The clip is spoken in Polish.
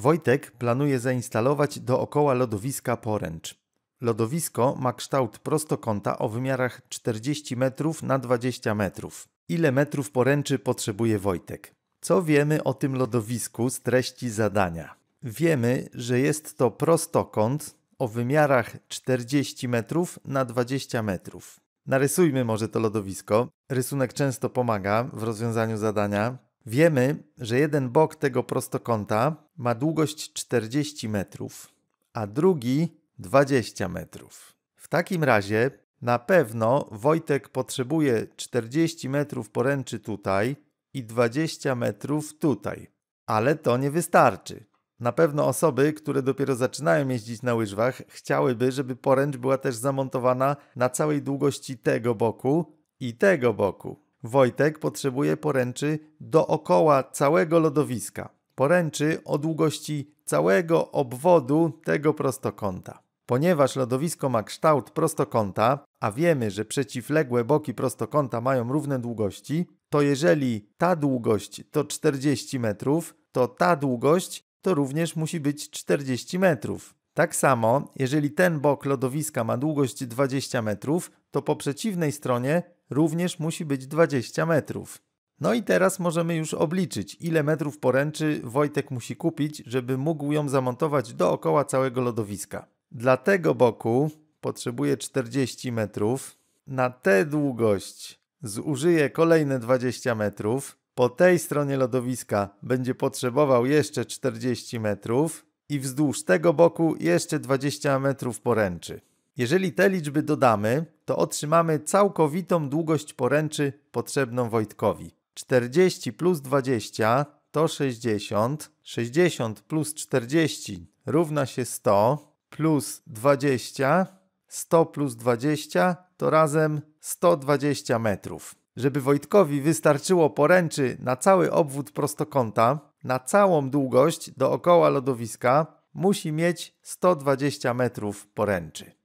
Wojtek planuje zainstalować dookoła lodowiska poręcz. Lodowisko ma kształt prostokąta o wymiarach 40 metrów na 20 metrów. Ile metrów poręczy potrzebuje Wojtek? Co wiemy o tym lodowisku z treści zadania? Wiemy, że jest to prostokąt o wymiarach 40 metrów na 20 metrów. Narysujmy może to lodowisko. Rysunek często pomaga w rozwiązaniu zadania. Wiemy, że jeden bok tego prostokąta ma długość 40 metrów, a drugi 20 metrów. W takim razie na pewno Wojtek potrzebuje 40 metrów poręczy tutaj i 20 metrów tutaj. Ale to nie wystarczy. Na pewno osoby, które dopiero zaczynają jeździć na łyżwach, chciałyby, żeby poręcz była też zamontowana na całej długości tego boku i tego boku. Wojtek potrzebuje poręczy dookoła całego lodowiska. Poręczy o długości całego obwodu tego prostokąta. Ponieważ lodowisko ma kształt prostokąta, a wiemy, że przeciwległe boki prostokąta mają równe długości, to jeżeli ta długość to 40 metrów, to ta długość to również musi być 40 metrów. Tak samo, jeżeli ten bok lodowiska ma długość 20 metrów, to po przeciwnej stronie również musi być 20 metrów. No i teraz możemy już obliczyć, ile metrów poręczy Wojtek musi kupić, żeby mógł ją zamontować dookoła całego lodowiska. Dla tego boku potrzebuję 40 metrów, na tę długość zużyję kolejne 20 metrów, po tej stronie lodowiska będzie potrzebował jeszcze 40 metrów, i wzdłuż tego boku jeszcze 20 metrów poręczy. Jeżeli te liczby dodamy, to otrzymamy całkowitą długość poręczy potrzebną Wojtkowi. 40 plus 20 to 60, 60 plus 40 równa się 100, plus 20, 100 plus 20 to razem 120 metrów. Żeby Wojtkowi wystarczyło poręczy na cały obwód prostokąta, na całą długość dookoła lodowiska musi mieć 120 metrów poręczy.